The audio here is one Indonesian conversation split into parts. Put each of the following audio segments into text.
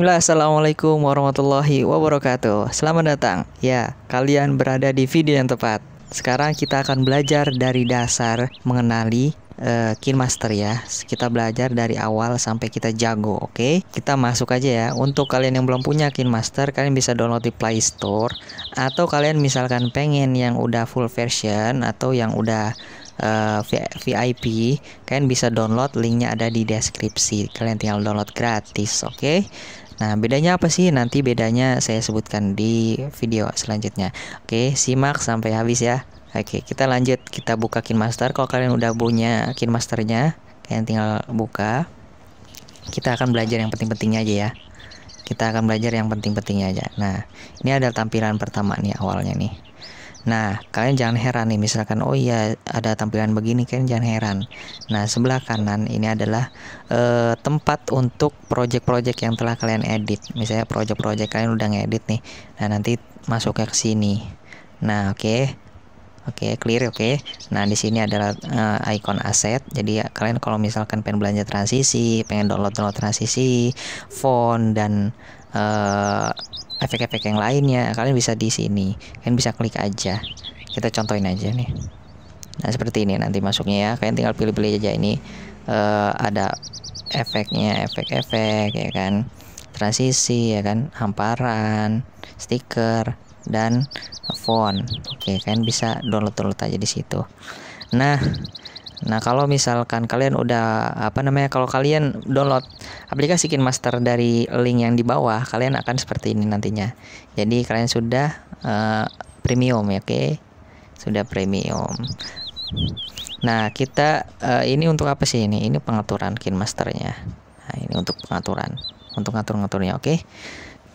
Bismillah, Assalamualaikum warahmatullahi wabarakatuh Selamat datang Ya, kalian berada di video yang tepat Sekarang kita akan belajar dari dasar mengenali uh, eh, Kinmaster ya Kita belajar dari awal sampai kita jago, oke? Okay? Kita masuk aja ya Untuk kalian yang belum punya Kinmaster, kalian bisa download di Play Store Atau kalian misalkan pengen yang udah full version Atau yang udah eh, VIP kalian bisa download linknya ada di deskripsi kalian tinggal download gratis oke okay? Nah, bedanya apa sih? Nanti bedanya saya sebutkan di video selanjutnya. Oke, simak sampai habis ya. Oke, kita lanjut. Kita buka KinMaster. Kalau kalian udah punya KinMasternya, kalian tinggal buka. Kita akan belajar yang penting-pentingnya aja ya. Kita akan belajar yang penting-pentingnya aja. Nah, ini ada tampilan pertama nih awalnya nih. Nah, kalian jangan heran nih misalkan oh iya ada tampilan begini kalian jangan heran. Nah, sebelah kanan ini adalah uh, tempat untuk project-project yang telah kalian edit. Misalnya project-project kalian udah ngedit nih. Nah, nanti masuknya ke sini. Nah, oke. Okay. Oke, okay, clear oke. Okay. Nah, di sini adalah uh, icon aset. Jadi ya, kalian kalau misalkan pengen belanja transisi, pengen download-download transisi, font dan uh, efek-efek yang lainnya kalian bisa di sini kalian bisa klik aja kita contohin aja nih nah seperti ini nanti masuknya ya kalian tinggal pilih-pilih aja ini uh, ada efeknya efek-efek ya kan transisi ya kan hamparan stiker dan font oke kalian bisa download download aja di situ nah Nah, kalau misalkan kalian udah apa namanya kalau kalian download aplikasi KinMaster dari link yang di bawah, kalian akan seperti ini nantinya. Jadi kalian sudah uh, premium ya, oke. Okay? Sudah premium. Nah, kita uh, ini untuk apa sih ini? Ini pengaturan KinMasternya. Nah, ini untuk pengaturan, untuk ngatur-ngaturnya, oke. Okay?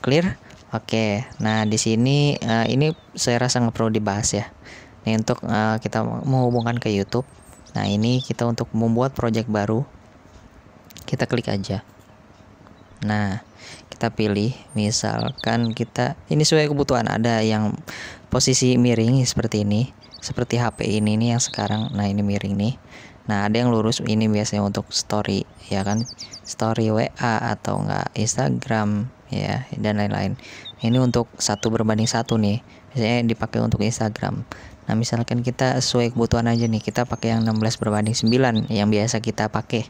Clear? Oke. Okay. Nah, di sini uh, ini saya rasa nggak perlu dibahas ya. Ini untuk uh, kita menghubungkan ke YouTube Nah, ini kita untuk membuat project baru. Kita klik aja. Nah, kita pilih misalkan kita ini sesuai kebutuhan ada yang posisi miring seperti ini, seperti HP ini nih yang sekarang. Nah, ini miring nih. Nah, ada yang lurus ini biasanya untuk story ya kan? Story WA atau enggak Instagram ya dan lain-lain. Ini untuk satu berbanding satu nih. Biasanya dipakai untuk Instagram. Nah, misalkan kita sesuai kebutuhan aja nih, kita pakai yang 16 berbanding 9 yang biasa kita pakai.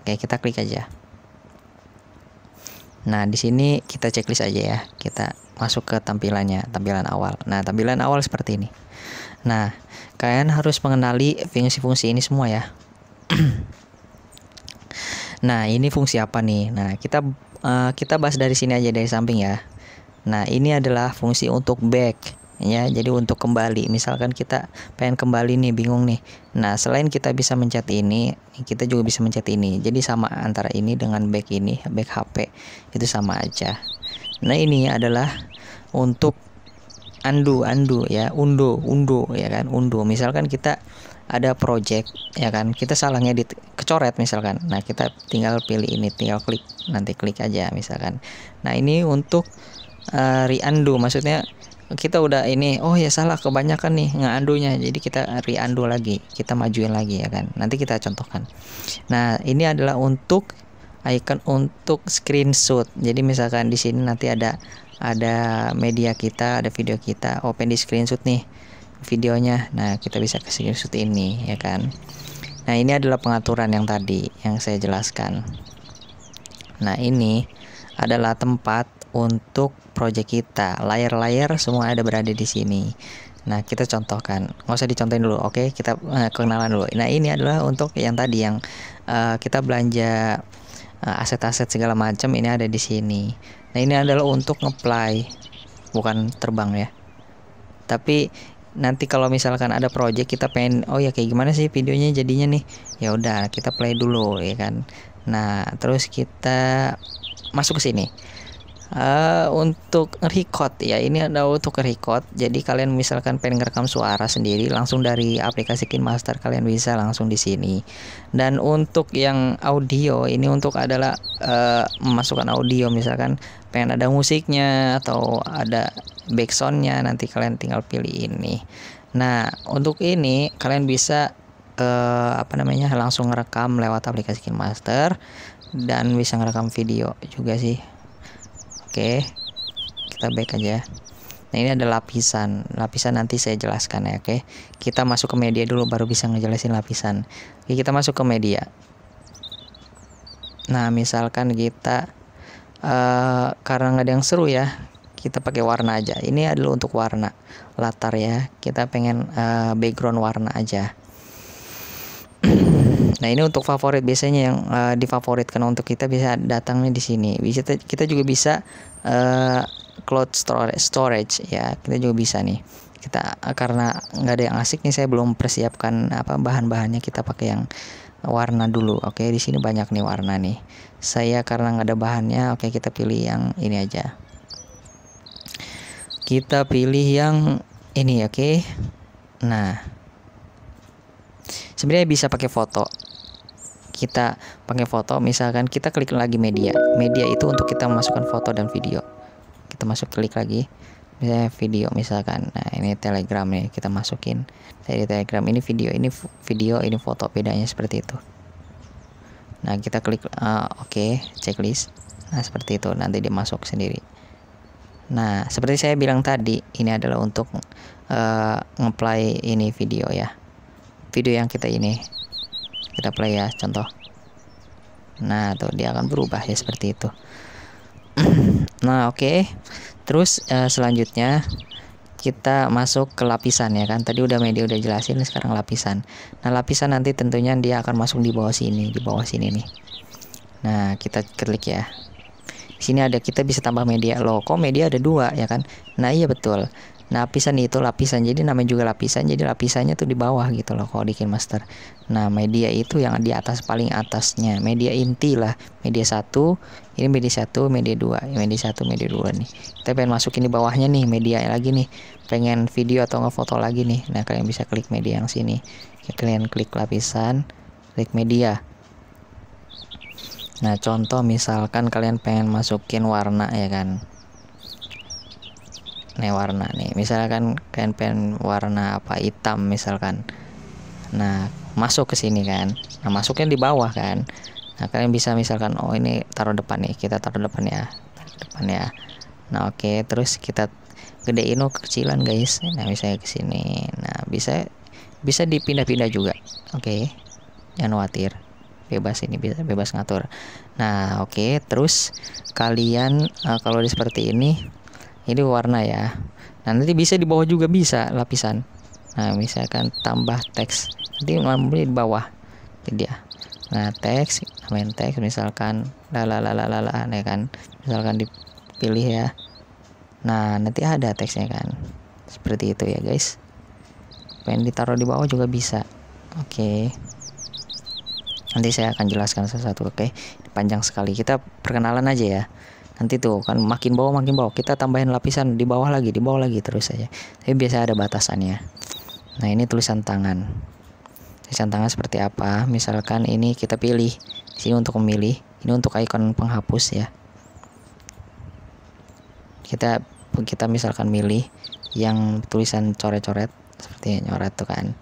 Oke, kita klik aja. Nah, di sini kita checklist aja ya. Kita masuk ke tampilannya, tampilan awal. Nah, tampilan awal seperti ini. Nah, kalian harus mengenali fungsi-fungsi ini semua ya. nah, ini fungsi apa nih? Nah, kita uh, kita bahas dari sini aja dari samping ya. Nah, ini adalah fungsi untuk back ya jadi untuk kembali misalkan kita pengen kembali nih bingung nih nah selain kita bisa mencet ini kita juga bisa mencet ini jadi sama antara ini dengan back ini back HP itu sama aja nah ini adalah untuk undo undo ya undo undo ya kan undo misalkan kita ada project ya kan kita salahnya ngedit kecoret misalkan nah kita tinggal pilih ini tinggal klik nanti klik aja misalkan nah ini untuk uh, eh, re undo maksudnya kita udah ini oh ya salah kebanyakan nih ngandunya jadi kita riandu lagi kita majuin lagi ya kan nanti kita contohkan nah ini adalah untuk icon untuk screenshot jadi misalkan di sini nanti ada ada media kita ada video kita open di screenshot nih videonya nah kita bisa ke screenshot ini ya kan nah ini adalah pengaturan yang tadi yang saya jelaskan nah ini adalah tempat untuk project kita. Layer-layer semua ada berada di sini. Nah, kita contohkan. Nggak usah dicontohin dulu, oke? Okay? Kita uh, kenalan dulu. Nah, ini adalah untuk yang tadi yang uh, kita belanja eh, aset-aset uh, segala macam ini ada di sini. Nah, ini adalah untuk ngeplay, bukan terbang ya. Tapi nanti kalau misalkan ada project kita pengen oh ya kayak gimana sih videonya jadinya nih ya udah kita play dulu ya kan nah terus kita masuk ke sini Eh, untuk record ya ini ada untuk record jadi kalian misalkan pengen ngerekam suara sendiri langsung dari aplikasi KinMaster kalian bisa langsung di sini dan untuk yang audio ini untuk adalah uh, memasukkan audio misalkan pengen ada musiknya atau ada backsoundnya nanti kalian tinggal pilih ini nah untuk ini kalian bisa uh, apa namanya langsung ngerekam lewat aplikasi KinMaster dan bisa ngerekam video juga sih Oke, kita back aja. Nah ini ada lapisan, lapisan nanti saya jelaskan ya, oke. Kita masuk ke media dulu baru bisa ngejelasin lapisan. Oke, kita masuk ke media. Nah misalkan kita uh, karena nggak ada yang seru ya, kita pakai warna aja. Ini adalah untuk warna latar ya. Kita pengen uh, background warna aja. Nah ini untuk favorit biasanya yang uh, difavoritkan untuk kita bisa datangnya di sini. Bisa kita juga bisa uh, cloud storage, storage ya kita juga bisa nih. Kita eh, karena nggak ada yang asik nih saya belum persiapkan apa bahan-bahannya kita pakai yang warna dulu. Oke di sini banyak nih warna nih. Saya karena nggak ada bahannya, oke kita pilih yang ini aja. Kita pilih yang ini oke. Nah sebenarnya bisa pakai foto kita pakai foto misalkan kita klik lagi media media itu untuk kita memasukkan foto dan video kita masuk klik lagi misalnya video misalkan nah ini telegram nih kita masukin dari telegram ini video ini video ini foto bedanya seperti itu nah kita klik uh, oke okay, checklist nah seperti itu nanti dia masuk sendiri nah seperti saya bilang tadi ini adalah untuk uh, ngeplay ini video ya video yang kita ini kita play ya contoh nah tuh dia akan berubah ya seperti itu nah oke okay. terus uh, selanjutnya kita masuk ke lapisan ya kan tadi udah media udah jelasin sekarang lapisan nah lapisan nanti tentunya dia akan masuk di bawah sini di bawah sini nih nah kita klik ya sini ada kita bisa tambah media loh kok media ada dua ya kan nah iya betul Nah, lapisan itu lapisan jadi namanya juga lapisan jadi lapisannya tuh di bawah gitu loh kalau di master. nah media itu yang di atas paling atasnya media inti lah media satu ini media satu media dua media satu media dua nih kita pengen masukin di bawahnya nih media lagi nih pengen video atau ngefoto lagi nih nah kalian bisa klik media yang sini kalian klik lapisan klik media nah contoh misalkan kalian pengen masukin warna ya kan nih warna nih misalkan kalian pengen warna apa hitam misalkan nah masuk ke sini kan nah masuknya di bawah kan nah kalian bisa misalkan oh ini taruh depan nih kita taruh depan ya depan ya nah oke okay. terus kita gedein oh, ino kecilan guys nah misalnya ke sini nah bisa bisa dipindah-pindah juga oke okay. jangan khawatir bebas ini bisa bebas ngatur nah oke okay. terus kalian uh, kalau di seperti ini jadi warna ya nah nanti bisa di bawah juga bisa lapisan nah misalkan tambah teks nanti lampunya di bawah jadi dia nah teks main teks misalkan lalalalalala ya kan misalkan dipilih ya nah nanti ada teksnya kan seperti itu ya guys pengen ditaruh di bawah juga bisa oke okay. nanti saya akan jelaskan satu-satu oke okay? panjang sekali kita perkenalan aja ya nanti tuh kan makin bawah makin bawah kita tambahin lapisan di bawah lagi di bawah lagi terus aja tapi biasa ada batasannya nah ini tulisan tangan tulisan tangan seperti apa misalkan ini kita pilih ini sini untuk memilih ini untuk icon penghapus ya kita kita misalkan milih yang tulisan coret-coret seperti nyoret tuh kan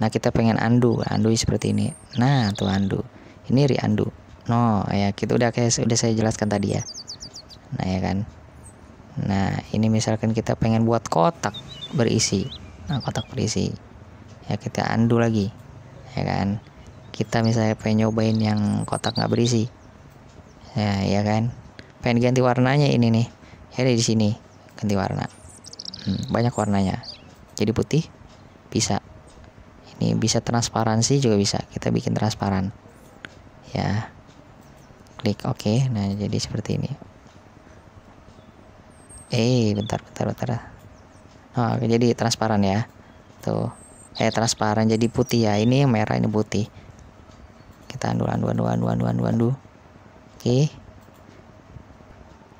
nah kita pengen andu andu seperti ini nah tuh andu ini ri andu no ya kita udah kayak udah saya jelaskan tadi ya nah ya kan nah ini misalkan kita pengen buat kotak berisi nah kotak berisi ya kita andu lagi ya kan kita misalnya pengen nyobain yang kotak nggak berisi ya ya kan pengen ganti warnanya ini nih ya di sini ganti warna hmm, banyak warnanya jadi putih bisa ini bisa transparansi juga bisa kita bikin transparan ya klik oke okay. nah jadi seperti ini eh bentar bentar bentar oh, jadi transparan ya tuh eh transparan jadi putih ya ini yang merah ini putih kita andu andu andu andu andu andu andu oke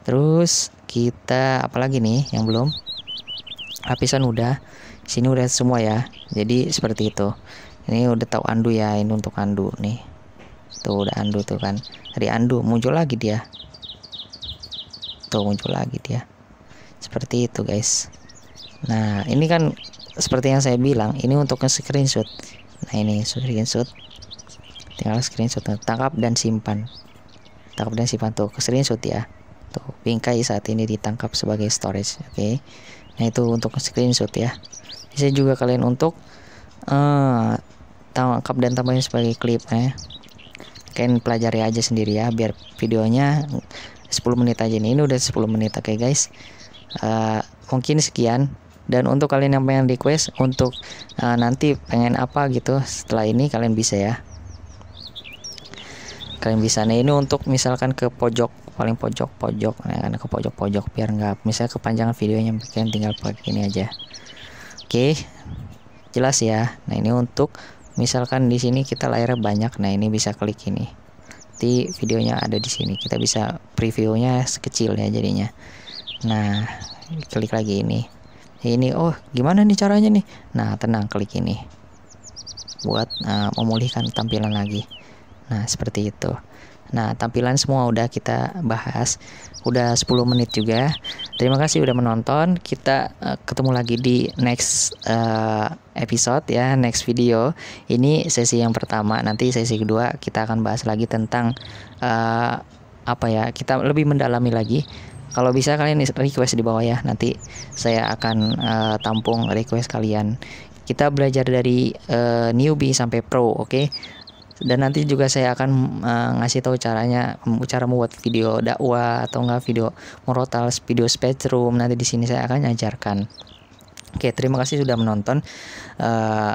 terus kita apalagi nih yang belum lapisan udah sini udah semua ya jadi seperti itu ini udah tahu andu ya ini untuk andu nih tuh udah andu tuh kan dari andu muncul lagi dia tuh muncul lagi dia seperti itu guys nah ini kan seperti yang saya bilang ini untuk screenshot nah ini screenshot tinggal screenshot tangkap dan simpan tangkap dan simpan tuh screenshot ya tuh bingkai saat ini ditangkap sebagai storage oke okay. nah itu untuk screenshot ya bisa juga kalian untuk uh, tangkap dan tambahin sebagai klip ya kalian pelajari aja sendiri ya biar videonya 10 menit aja nih ini udah 10 menit oke okay, guys Eh, mungkin sekian dan untuk kalian yang pengen request untuk uh, nanti pengen apa gitu setelah ini kalian bisa ya kalian bisa nah ini untuk misalkan ke pojok paling pojok pojok nah karena ke pojok pojok biar nggak misalnya kepanjangan videonya mungkin tinggal pakai ini aja oke okay. jelas ya nah ini untuk misalkan di sini kita layarnya banyak nah ini bisa klik ini di videonya ada di sini kita bisa previewnya sekecil ya jadinya Nah, klik lagi ini. Ini oh, gimana nih caranya nih? Nah, tenang klik ini. Buat uh, memulihkan tampilan lagi. Nah, seperti itu. Nah, tampilan semua udah kita bahas. Udah 10 menit juga. Terima kasih udah menonton. Kita uh, ketemu lagi di next uh, episode ya, next video. Ini sesi yang pertama. Nanti sesi kedua kita akan bahas lagi tentang uh, apa ya? Kita lebih mendalami lagi kalau bisa kalian request di bawah ya nanti saya akan uh, tampung request kalian kita belajar dari uh, newbie sampai pro oke okay? dan nanti juga saya akan uh, ngasih tahu caranya cara membuat video dakwah atau enggak video morotal video spectrum nanti di sini saya akan ajarkan oke okay, terima kasih sudah menonton uh,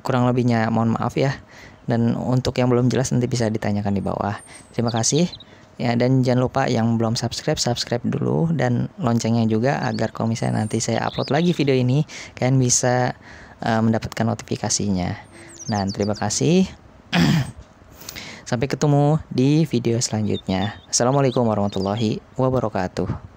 kurang lebihnya mohon maaf ya dan untuk yang belum jelas nanti bisa ditanyakan di bawah terima kasih Ya, dan jangan lupa yang belum subscribe, subscribe dulu dan loncengnya juga agar kalau misalnya nanti saya upload lagi video ini, kalian bisa uh, mendapatkan notifikasinya. Dan nah, terima kasih. Sampai ketemu di video selanjutnya. Assalamualaikum warahmatullahi wabarakatuh.